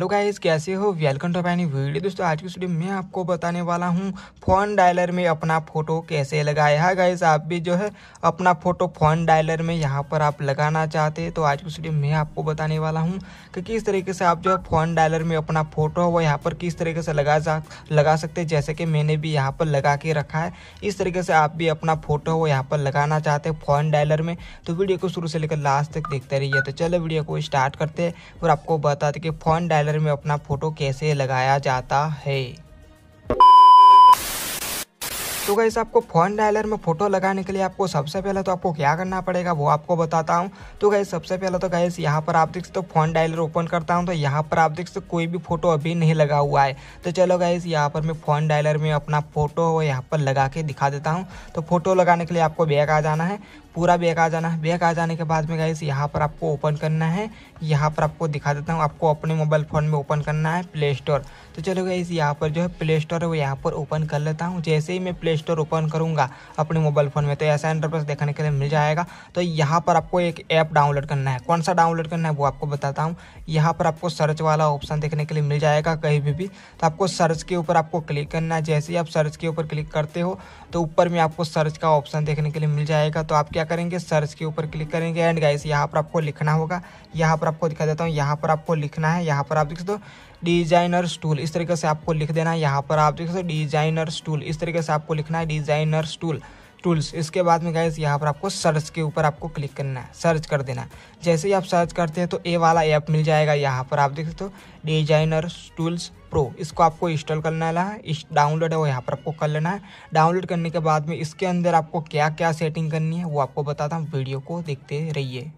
Hello guys कैसे हो welcome to many video दोस्तों आज की वीडियो में आपको बताने वाला हूँ फ़ोन डायलर में अपना फ़ोटो कैसे लगाए हाँ गाइस आप भी जो है अपना फ़ोटो फ़ोन डायलर में यहाँ पर आप लगाना चाहते हैं तो आज की वीडियो में आपको बताने वाला हूँ कि किस तरीके से आप जो है फ़ोन डायलर में अपना फ़ोटो वो यहाँ पर किस तरीके से लगा जा लगा सकते हैं जैसे कि मैंने भी यहाँ पर लगा के रखा है इस तरीके से आप भी अपना फ़ोटो वो यहाँ पर लगाना चाहते हैं फ़ोन डायलर में तो वीडियो को शुरू से लेकर लास्ट तक देखते रहिए तो चलो वीडियो को स्टार्ट करते हैं और आपको बताते कि फ़ोन डायलर गैलरी में अपना फोटो कैसे लगाया जाता है तो गाइस आपको फोन डायलर में फ़ोटो लगाने के लिए आपको सबसे पहले तो आपको क्या करना पड़ेगा वो आपको बताता हूँ तो गाइस सबसे पहले तो गाइस यहाँ पर आप देख सकते हो फोन डायलर ओपन करता हूँ तो यहाँ पर आप देख सकते कोई भी फोटो अभी नहीं लगा हुआ है तो चलो गाइस यहाँ पर मैं फोन डायलर में अपना फ़ोटो यहाँ पर लगा के दिखा देता हूँ तो फोटो लगाने के लिए आपको बैग आ जाना है पूरा बैग आ जाना है बैग आ जाने के बाद में गाइस यहाँ पर आपको ओपन करना है यहाँ पर आपको दिखा देता हूँ आपको अपने मोबाइल फ़ोन में ओपन करना है प्ले स्टोर तो चलो गाइस यहाँ पर जो है प्ले स्टोर है वो यहाँ पर ओपन कर लेता हूँ जैसे ही मैं प्ले स्टोर ओपन करूँगा अपने मोबाइल फ़ोन में तो ऐसा इंटरफेस देखने के लिए मिल जाएगा तो यहाँ पर आपको एक ऐप डाउनलोड करना है कौन सा डाउनलोड करना है वो आपको बताता हूँ यहाँ पर आपको सर्च वाला ऑप्शन देखने के लिए मिल जाएगा कहीं भी भी तो आपको सर्च के ऊपर आपको क्लिक करना है जैसे ही आप सर्च के ऊपर क्लिक करते हो तो ऊपर में आपको सर्च का ऑप्शन देखने के लिए मिल जाएगा तो आप क्या करेंगे सर्च के ऊपर क्लिक करेंगे एंड गाइस यहाँ पर आपको लिखना होगा यहाँ पर आपको दिखा देता हूँ यहाँ पर आपको लिखना है यहाँ पर आप देख दो डिजाइनर डिजाइनर्स टूल इस तरीके से आपको लिख देना है यहाँ पर आप देख सकते हो डिजाइनर्स टूल इस तरीके से आपको लिखना है डिज़ाइनर्स टूल टूल्स इसके बाद में गैस यहाँ पर आपको सर्च के ऊपर आपको क्लिक करना है सर्च कर देना है जैसे ही आप सर्च करते हैं तो ए वाला ऐप मिल जाएगा यहाँ पर आप देख सकते हो डिजाइनर टूल्स प्रो इसको आपको इंस्टॉल करना है इस डाउनलोड है वो यहाँ पर आपको कर लेना है डाउनलोड करने के बाद में इसके अंदर आपको क्या क्या सेटिंग करनी है वो आपको बताता हूँ वीडियो को देखते रहिए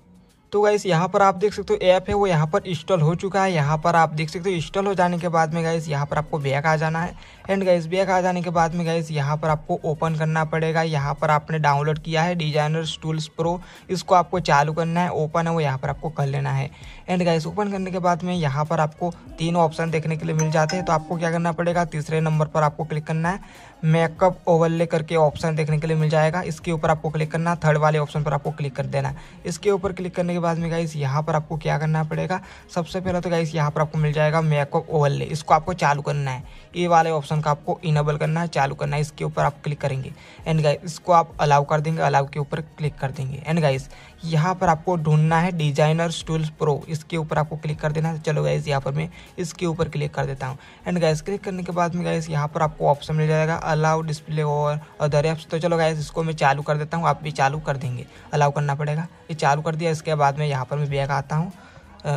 तो गाइस यहाँ पर आप देख सकते हो ऐप है वो यहाँ पर इंस्टॉल हो चुका है यहाँ पर आप देख सकते हो इंस्टॉल हो जाने के बाद में गाइस यहाँ पर आपको बैक आ जाना है एंड गाइस बैक आ जाने के बाद में गाइस यहाँ पर आपको ओपन करना पड़ेगा यहाँ पर आपने डाउनलोड किया है डिजाइनर टूल्स प्रो इसको आपको चालू करना है ओपन है वो यहाँ पर आपको कर लेना है एंड गाइस ओपन करने के बाद में यहाँ पर आपको तीन ऑप्शन देखने के लिए मिल जाते हैं तो आपको क्या करना पड़ेगा तीसरे नंबर पर आपको क्लिक करना है मेकअप ओवरले करके ऑप्शन देखने के लिए मिल जाएगा इसके ऊपर आपको क्लिक करना थर्ड वाले ऑप्शन पर आपको क्लिक कर देना इसके ऊपर क्लिक करने के बाद में गाइस यहाँ पर आपको क्या करना पड़ेगा सबसे पहले तो गाइस यहाँ पर आपको मिल जाएगा मेकअप ओवरले इसको आपको चालू करना है ये वाले ऑप्शन का आपको इनेबल करना है चालू करना है इसके ऊपर आप क्लिक करेंगे एंड गाइस इसको आप अलाउ कर देंगे अलाउ के ऊपर क्लिक कर देंगे एंड गाइस यहाँ पर आपको ढूंढना है डिजाइनर स्टूल्स प्रो इसके ऊपर आपको क्लिक कर देना है चलो गाइस यहाँ पर मैं इसके ऊपर क्लिक कर देता हूँ एंड गाइस क्लिक करने के बाद में गाइस यहाँ पर आपको ऑप्शन मिल जाएगा अलाउ डिस्प्ले और अदर एप्स तो चलो गाइस इसको मैं चालू कर देता हूँ आप भी चालू कर देंगे अलाउ करना पड़ेगा ये चालू कर दिया इसके बाद बाद में यहाँ पर मैं बैग आता हूँ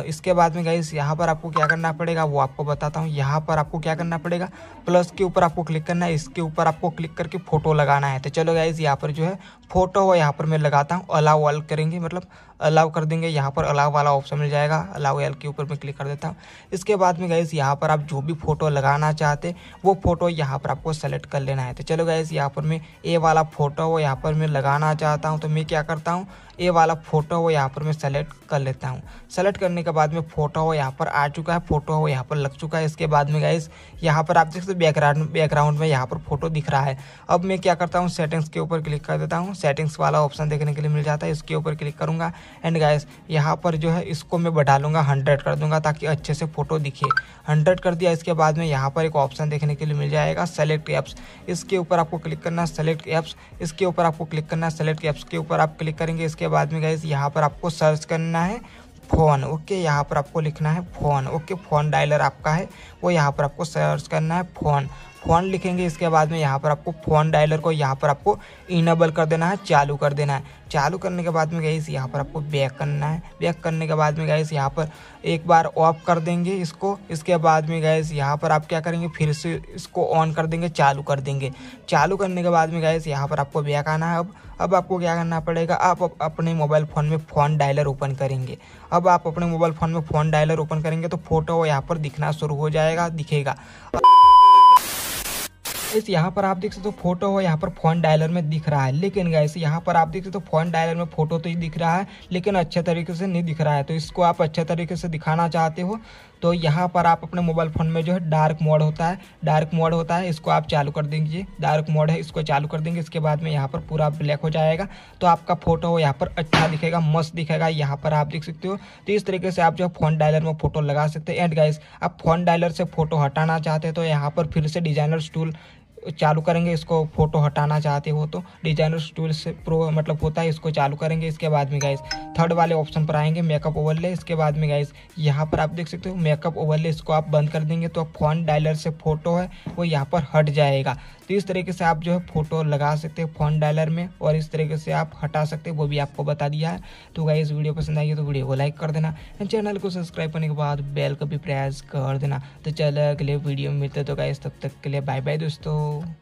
इसके बाद में गाइस यहाँ पर आपको क्या करना पड़ेगा वो आपको बताता हूँ यहाँ पर आपको क्या करना पड़ेगा प्लस के ऊपर आपको क्लिक करना है इसके ऊपर आपको क्लिक करके फ़ोटो लगाना है तो चलो गाइस यहाँ पर जो है फ़ोटो वो यहाँ पर मैं लगाता हूँ अलाउ ऑल करेंगे मतलब अलाउ कर देंगे यहाँ पर अलाउ वाला ऑप्शन मिल जाएगा अलाउ एल के ऊपर मैं क्लिक कर देता हूँ इसके बाद में गैस यहाँ पर आप जो भी फोटो लगाना चाहते वो फोटो यहाँ पर आपको सेलेक्ट कर लेना है तो चलो गैस यहाँ पर मैं ए वाला फोटो वो यहाँ पर मैं लगाना चाहता हूँ तो मैं क्या करता हूँ ए वाला फोटो वो यहाँ पर मैं सेलेक्ट कर लेता हूँ सेलेक्ट करने के बाद में फ़ोटो हो यहाँ पर आ चुका है फ़ोटो हो यहाँ पर लग चुका है इसके बाद में गाइस यहाँ पर आप देख सकते बैकग्राउंड बैकग्राउंड में यहाँ पर फोटो दिख रहा है अब मैं क्या करता हूँ सेटिंग्स के ऊपर क्लिक कर देता हूँ सेटिंग्स वाला ऑप्शन देखने के लिए मिल जाता है इसके ऊपर क्लिक करूँगा एंड गाइस यहाँ पर जो है इसको मैं बढ़ा लूँगा हंड्रेड कर दूँगा ताकि अच्छे से फ़ोटो दिखे हंड्रेड कर दिया इसके बाद में यहाँ पर एक ऑप्शन देखने के लिए मिल जाएगा सेलेक्ट ऐप्स इसके ऊपर आपको क्लिक करना सेलेक्ट ऐप्स इसके ऊपर आपको क्लिक करना सेलेक्ट ऐप्स के ऊपर आप क्लिक करेंगे इसके बाद में गाइज यहाँ पर आपको सर्च करना है फ़ोन ओके यहाँ पर आपको लिखना है फ़ोन ओके फ़ोन डायलर आपका है वो यहाँ पर आपको सर्च करना है फ़ोन फोन लिखेंगे इसके बाद में यहाँ पर आपको फोन डायलर को यहाँ पर आपको इनेबल कर देना है चालू कर देना है चालू करने के बाद में गई इस यहाँ पर आपको बैक करना है बैक करने के बाद में इस यहाँ पर एक बार ऑफ कर देंगे इसको इसके बाद में इस यहाँ पर आप क्या करेंगे फिर से इसको ऑन कर देंगे चालू कर देंगे चालू करने के बाद में इस यहाँ पर आपको बैक आना है अब अब आपको क्या करना पड़ेगा आप अपने मोबाइल फ़ोन में फ़ोन डायलर ओपन करेंगे अब आप अपने मोबाइल फ़ोन में फ़ोन डायलर ओपन करेंगे तो फोटो यहाँ पर दिखना शुरू हो जाएगा दिखेगा गाइस यहाँ पर आप देख सकते हो फोटो हो यहाँ पर फोन डायलर में दिख रहा है लेकिन गाइस यहाँ पर आप देख सकते हो फोन डायलर में फोटो तो ही दिख रहा है लेकिन अच्छे तरीके से नहीं दिख रहा है तो इसको आप अच्छे तरीके से दिखाना चाहते हो तो यहाँ पर आप अपने मोबाइल फ़ोन में जो है डार्क मोड होता है डार्क मोड होता है इसको आप चालू कर देंगे डार्क मोड है इसको चालू कर देंगे इसके बाद में यहाँ पर पूरा ब्लैक हो जाएगा तो आपका फोटो हो यहाँ पर अच्छा दिखेगा मस्त दिखेगा यहाँ पर आप देख सकते हो तो इस तरीके से आप जो है फोन डायलर में फ़ोटो लगा सकते हैं एंड गाइस आप फोन डायलर से फ़ोटो हटाना चाहते हैं तो यहाँ पर फिर से डिजाइनर टूल चालू करेंगे इसको फोटो हटाना चाहते हो तो डिजाइनर टूल्स प्रो मतलब होता है इसको चालू करेंगे इसके बाद में गाइस थर्ड वाले ऑप्शन पर आएंगे मेकअप ओवरले इसके बाद में गाइस यहाँ पर आप देख सकते हो मेकअप ओवरले इसको आप बंद कर देंगे तो फोन डायलर से फोटो है वो यहाँ पर हट जाएगा तो इस तरीके से आप जो है फोटो लगा सकते हो फोन डायलर में और इस तरीके से आप हटा सकते हो वो भी आपको बता दिया है तो गाइस वीडियो पसंद आई तो वीडियो को लाइक कर देना चैनल को सब्सक्राइब करने के बाद बेल का भी प्रेस कर देना तो चलो अगले वीडियो में मिलते तो गाइस तब तक के लिए बाय बाय दोस्तों go.